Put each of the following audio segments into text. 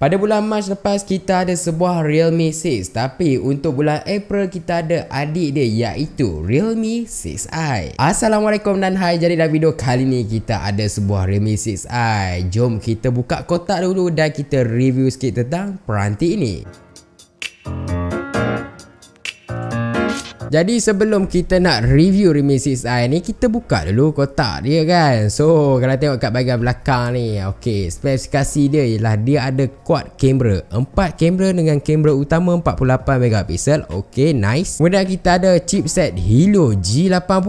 Pada bulan Mac lepas kita ada sebuah Realme 6 tapi untuk bulan April kita ada adik dia iaitu Realme 6i. Assalamualaikum dan hai jadi dalam video kali ni kita ada sebuah Realme 6i. Jom kita buka kotak dulu dan kita review sikit tentang peranti ini. Jadi sebelum kita nak review Remix XI ni Kita buka dulu kotak dia kan So kalau tengok kat bahagian belakang ni Okay spesifikasi dia ialah Dia ada quad camera Empat kamera dengan kamera utama 48 megapixel Okay nice Kemudian kita ada chipset Helio G80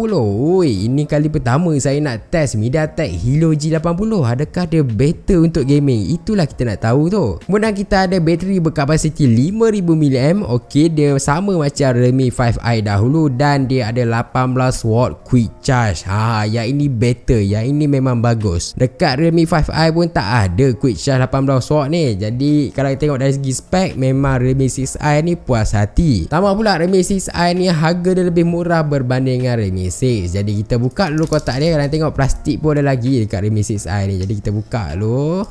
Ui ini kali pertama saya nak test MediaTek Helio G80 Adakah dia better untuk gaming Itulah kita nak tahu tu Kemudian kita ada bateri berkapasiti 5000mAh Okay dia sama macam Redmi 5i dahulu dan dia ada 18 watt quick charge ha yang ini better yang ini memang bagus dekat Realme 5i pun tak ada quick charge 18 watt ni jadi kalau kita tengok dari segi spek memang Realme 6i ni puas hati tambah pula Realme 6i ni harga dia lebih murah berbanding dengan Realme 6 jadi kita buka dulu kotak dia kalau tengok plastik pun ada lagi dekat Realme 6i ni jadi kita buka dulu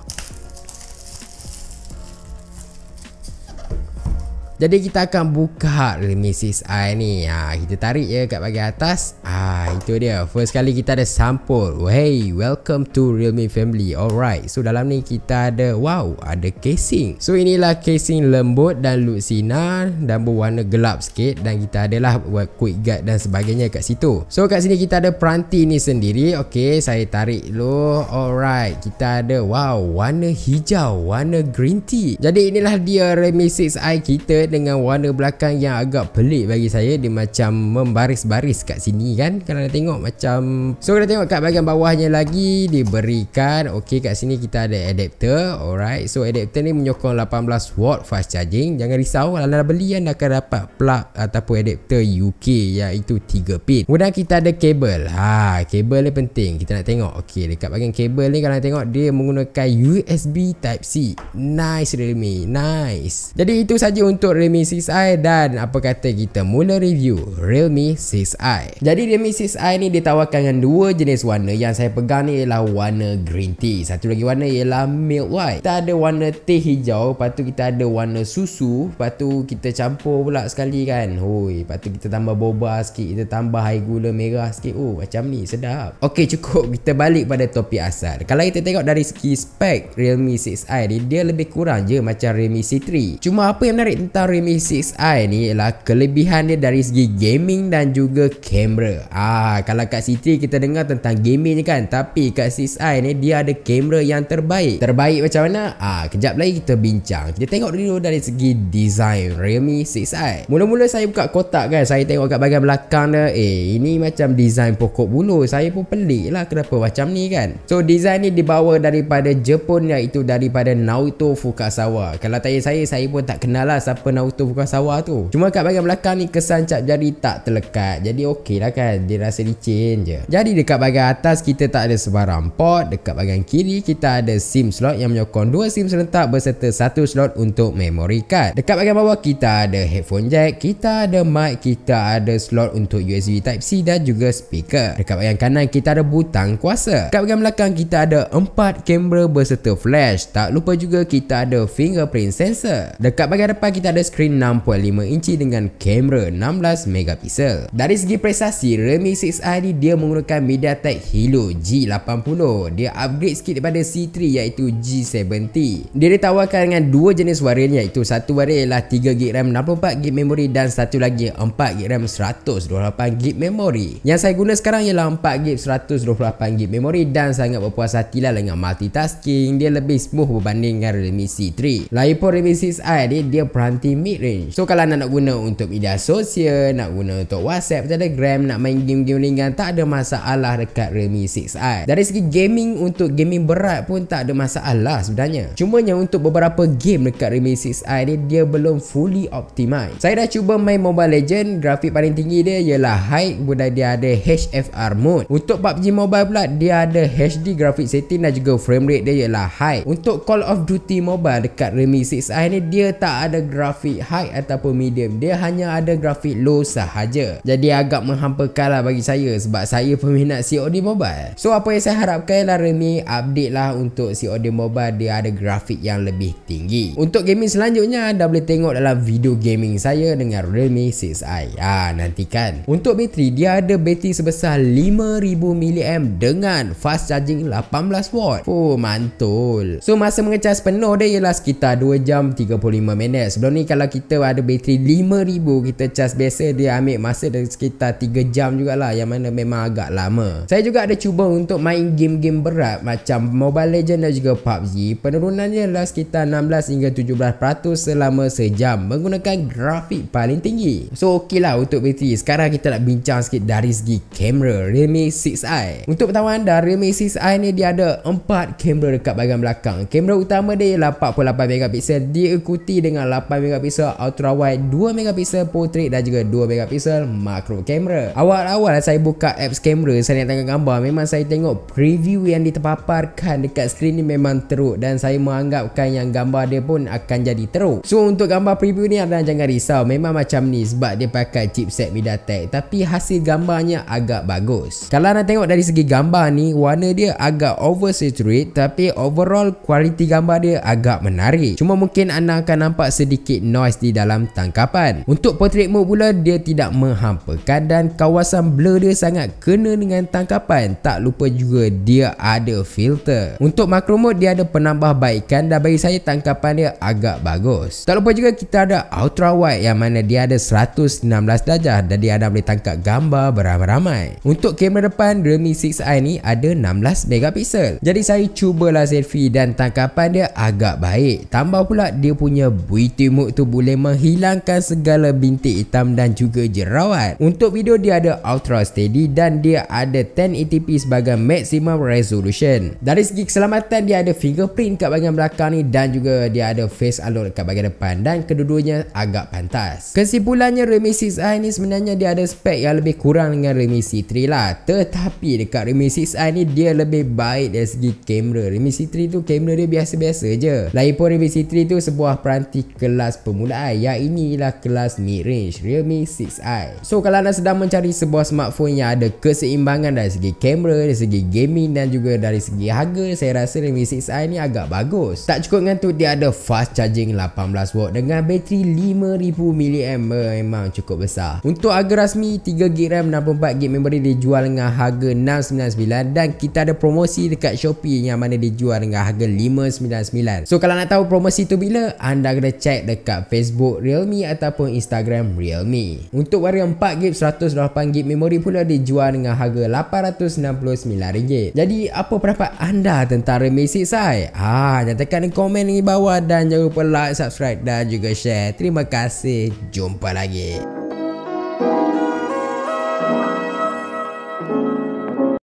Jadi kita akan buka Remesis Eye ni ha, Kita tarik je kat bagian atas Ah, Itu dia First kali kita ada sampul Hey welcome to Realme family Alright So dalam ni kita ada Wow ada casing So inilah casing lembut dan luksina Dan berwarna gelap sikit Dan kita adalah quick guard dan sebagainya kat situ So kat sini kita ada peranti ni sendiri Okay saya tarik dulu Alright kita ada Wow warna hijau Warna green tea Jadi inilah dia Remesis Eye kita dengan warna belakang yang agak pelik bagi saya dia macam membaris-baris kat sini kan kalau nak tengok macam so kita tengok kat bahagian bawahnya lagi diberikan okey kat sini kita ada adapter alright so adapter ni menyokong 18 watt fast charging jangan risau kalau nak beli anda akan dapat plug ataupun adapter UK iaitu 3 pin kemudian kita ada kabel ha kabel ni penting kita nak tengok okey dekat bahagian kabel ni kalau nak tengok dia menggunakan USB type C nice really me. nice jadi itu saja untuk Realme 6i dan apa kata kita mula review Realme 6i. Jadi Realme 6i ni ditawarkan dengan dua jenis warna yang saya pegang ni ialah warna green tea. Satu lagi warna ialah milk white. Kita ada warna teh hijau, lepas tu kita ada warna susu, lepas tu kita campur pula sekali kan. Hoi, lepas tu kita tambah boba sikit, kita tambah air gula merah sikit. Oh, macam ni sedap. Okey, cukup kita balik pada topik asal. Kalau kita tengok dari segi spek Realme 6i ni dia lebih kurang je macam Realme C3. Cuma apa yang menarik tentang Realme 6i ni ialah kelebihan dia dari segi gaming dan juga kamera. Ah, kalau kat Siti kita dengar tentang gaming je kan, tapi kat 6i ni dia ada kamera yang terbaik. Terbaik macam mana? Ah, kejap lagi kita bincang. Kita tengok dulu dari segi design Realme 6i. Mula-mula saya buka kotak kan, saya tengok kat bahagian belakang dia, eh ini macam design pokok bulu. Saya pun pelik lah kenapa macam ni kan. So design ni dibawa daripada Jepun iaitu daripada Naoto Fukasawa. Kalau tanya saya, saya pun tak kenal lah siapa Naruto bukan sawah tu Cuma kat bahagian belakang ni Kesan cap jari tak terlekat Jadi okey lah kan Dia rasa licin je Jadi dekat bahagian atas Kita tak ada sebarang port Dekat bahagian kiri Kita ada SIM slot Yang menyokong 2 SIM serentak Berserta satu slot untuk memory card Dekat bahagian bawah Kita ada headphone jack Kita ada mic Kita ada slot untuk USB Type-C Dan juga speaker Dekat bahagian kanan Kita ada butang kuasa Dekat bahagian belakang Kita ada 4 kamera Berserta flash Tak lupa juga Kita ada fingerprint sensor Dekat bahagian depan Kita ada screen 6.5 inci dengan kamera 16 megapiksel. Dari segi prestasi, Redmi 6i ni dia menggunakan MediaTek Helio G80. Dia upgrade sikit daripada C3 iaitu G70. Dia ditawarkan dengan dua jenis varian iaitu satu varian ialah 3GB RAM 64GB memory dan satu lagi 4GB RAM 128GB memory. Yang saya guna sekarang ialah 4GB 128GB memory dan sangat berpuas hatilah dengan multitasking. Dia lebih smooth berbanding dengan Redmi C3. Lagipun Redmi 6i ni dia peranti 50 mid-range. So kalau anda nak guna untuk media sosial, nak guna untuk WhatsApp, Telegram, nak main game-game ringan, tak ada masalah dekat Realme 6i. Dari segi gaming, untuk gaming berat pun tak ada masalah sebenarnya. Cumanya untuk beberapa game dekat Realme 6i ni, dia belum fully optimized. Saya dah cuba main Mobile Legend, grafik paling tinggi dia ialah high, kemudian dia ada HFR mode. Untuk PUBG Mobile pula, dia ada HD grafik setting dan juga frame rate dia ialah high. Untuk Call of Duty Mobile dekat Realme 6i ni, dia tak ada grafik grafik high ataupun medium dia hanya ada grafik low sahaja jadi agak menghampakan lah bagi saya sebab saya peminat COD Mobile so apa yang saya harapkan ialah Remy update lah untuk COD Mobile dia ada grafik yang lebih tinggi untuk gaming selanjutnya anda boleh tengok dalam video gaming saya dengan Remy 6i ha, nantikan untuk bateri dia ada bateri sebesar 5000mAh dengan fast charging 18W oh mantul so masa mengecas penuh dia ialah sekitar 2 jam 35 minit sebelum ni kalau kita ada bateri 5000 kita charge biasa dia ambil masa dari sekitar 3 jam jugalah yang mana memang agak lama. Saya juga ada cuba untuk main game-game berat macam Mobile Legend dan juga PUBG. Penurunannya adalah sekitar 16 hingga 17% selama sejam menggunakan grafik paling tinggi. So okeylah untuk bateri. Sekarang kita nak bincang sikit dari segi kamera Realme 6i. Untuk pertama anda Realme 6i ni dia ada 4 kamera dekat bahagian belakang. Kamera utama dia ialah 48 megapiksel diikuti dengan 8 megapiksel 2 megapiksel ultra wide, 2 megapiksel portrait dan juga 2 megapiksel macro camera. Awal-awal saya buka apps camera, saya nak tengok gambar, memang saya tengok preview yang ditepaparkan dekat screen ni memang teruk dan saya menganggapkan yang gambar dia pun akan jadi teruk. So untuk gambar preview ni anda jangan risau, memang macam ni sebab dia pakai chipset MediaTek tapi hasil gambarnya agak bagus. Kalau anda tengok dari segi gambar ni, warna dia agak oversaturated tapi overall kualiti gambar dia agak menarik. Cuma mungkin anda akan nampak sedikit noise di dalam tangkapan. Untuk portrait mode pula dia tidak menghampakan dan kawasan blur dia sangat kena dengan tangkapan. Tak lupa juga dia ada filter. Untuk macro mode dia ada penambah baikan dan bagi saya tangkapan dia agak bagus. Tak lupa juga kita ada ultra wide yang mana dia ada 116 darjah dan dia ada boleh tangkap gambar beramai-ramai. Untuk kamera depan Realme 6i ni ada 16 megapixel. Jadi saya cubalah selfie dan tangkapan dia agak baik. Tambah pula dia punya beauty mode itu boleh menghilangkan segala bintik hitam dan juga jerawat. Untuk video dia ada ultra steady dan dia ada 1080p sebagai maximum resolution. Dari segi keselamatan dia ada fingerprint kat bahagian belakang ni dan juga dia ada face unlock kat bahagian depan dan kedua-duanya agak pantas. Kesimpulannya Redmi 6i ni sebenarnya dia ada spek yang lebih kurang dengan Redmi C3 lah. Tetapi dekat Redmi 6i ni dia lebih baik dari segi kamera. Redmi C3 tu kamera dia biasa-biasa je. Lagipun Redmi C3 tu sebuah peranti kelas permulaan yang inilah kelas mid-range Realme 6i. So kalau anda sedang mencari sebuah smartphone yang ada keseimbangan dari segi kamera, dari segi gaming dan juga dari segi harga, saya rasa Realme 6i ni agak bagus. Tak cukup dengan tu dia ada fast charging 18W dengan bateri 5000mAh memang cukup besar. Untuk harga rasmi 3GB RAM 64GB memory dijual dengan harga 699 dan kita ada promosi dekat Shopee yang mana dijual dengan harga 599. So kalau nak tahu promosi tu bila anda kena check dekat Facebook Realme ataupun Instagram Realme. Untuk varian 4GB 108GB memori pula dijual dengan harga RM869. Jadi apa pendapat anda tentang Realme 6i? Ha, nyatakan di komen di bawah dan jangan lupa like, subscribe dan juga share. Terima kasih. Jumpa lagi.